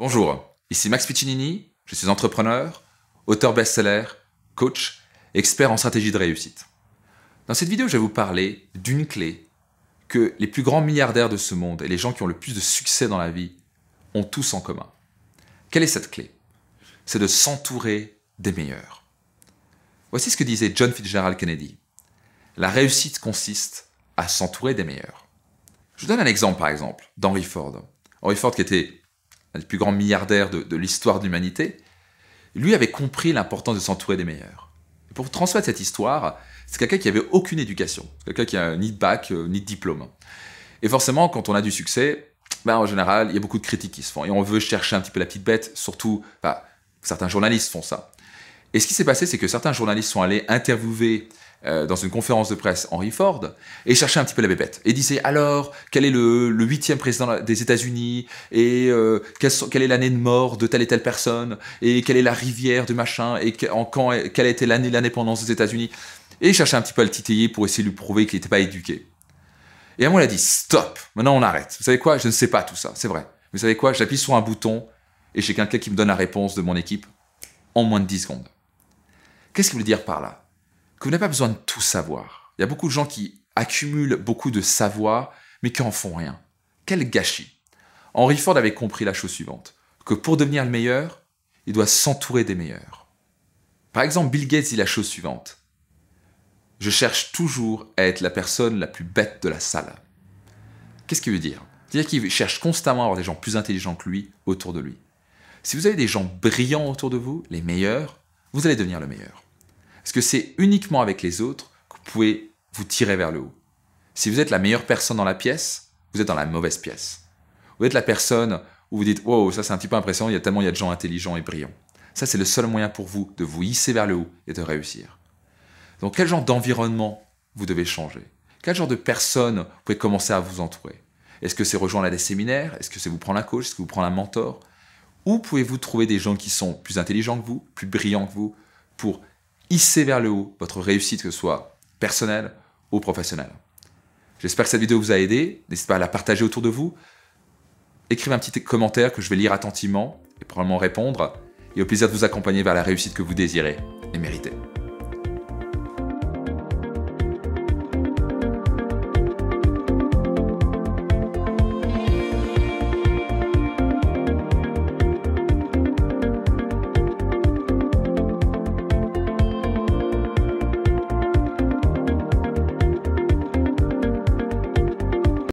Bonjour, ici Max Piccinini, je suis entrepreneur, auteur best-seller, coach, expert en stratégie de réussite. Dans cette vidéo, je vais vous parler d'une clé que les plus grands milliardaires de ce monde et les gens qui ont le plus de succès dans la vie ont tous en commun. Quelle est cette clé C'est de s'entourer des meilleurs. Voici ce que disait John Fitzgerald Kennedy. La réussite consiste à s'entourer des meilleurs. Je vous donne un exemple, par exemple, d'Henry Ford. Henry Ford qui était le plus grand milliardaire de, l'histoire de l'humanité, lui avait compris l'importance de s'entourer des meilleurs. pour transmettre cette histoire, c'est quelqu'un qui n'avait aucune éducation, quelqu'un qui n'a ni de bac, euh, ni de diplôme. Et forcément, quand on a du succès, ben, en général, il y a beaucoup de critiques qui se font. Et on veut chercher un petit peu la petite bête, surtout, bah, certains journalistes font ça. Et ce qui s'est passé, c'est que certains journalistes sont allés interviewer euh, dans une conférence de presse Henry Ford et chercher un petit peu la bébête. Et disaient « alors, quel est le huitième président des États-Unis et euh, quelle, est l'année de mort de telle et telle personne et quelle est la rivière de machin et en quand, quelle a été l'année de l'indépendance des États-Unis. Et il cherchait un petit peu à le titiller pour essayer de lui prouver qu'il n'était pas éduqué. Et à moi, il a dit stop, maintenant on arrête. Vous savez quoi Je ne sais pas tout ça, c'est vrai. Vous savez quoi J'appuie sur un bouton et j'ai quelqu'un qui me donne la réponse de mon équipe en moins de 10 secondes. Qu'est-ce qu'il veut dire par là Que vous n'avez pas besoin de tout savoir. Il y a beaucoup de gens qui accumulent beaucoup de savoir, mais qui en font rien. Quel gâchis Henry Ford avait compris la chose suivante, que pour devenir le meilleur, il doit s'entourer des meilleurs. Par exemple, Bill Gates dit la chose suivante. Je cherche toujours à être la personne la plus bête de la salle. Qu'est-ce qu'il veut dire C'est-à-dire qu'il cherche constamment à avoir des gens plus intelligents que lui autour de lui. Si vous avez des gens brillants autour de vous, les meilleurs, vous allez devenir le meilleur. Parce que c'est uniquement avec les autres que vous pouvez vous tirer vers le haut. Si vous êtes la meilleure personne dans la pièce, vous êtes dans la mauvaise pièce. Vous êtes la personne où vous dites « Wow, ça c'est un petit peu impressionnant, il y a tellement il y a de gens intelligents et brillants ». Ça, c'est le seul moyen pour vous de vous hisser vers le haut et de réussir. Donc, quel genre d'environnement vous devez changer Quel genre de personnes vous pouvez commencer à vous entourer Est-ce que c'est rejoindre des séminaires Est-ce que c'est vous prendre un coach Est-ce que vous prendre un mentor Où pouvez-vous trouver des gens qui sont plus intelligents que vous, plus brillants que vous, pour Hissez vers le haut votre réussite, que ce soit personnelle ou professionnelle. J'espère que cette vidéo vous a aidé. N'hésitez pas à la partager autour de vous. Écrivez un petit commentaire que je vais lire attentivement et probablement répondre. Et au plaisir de vous accompagner vers la réussite que vous désirez et méritez.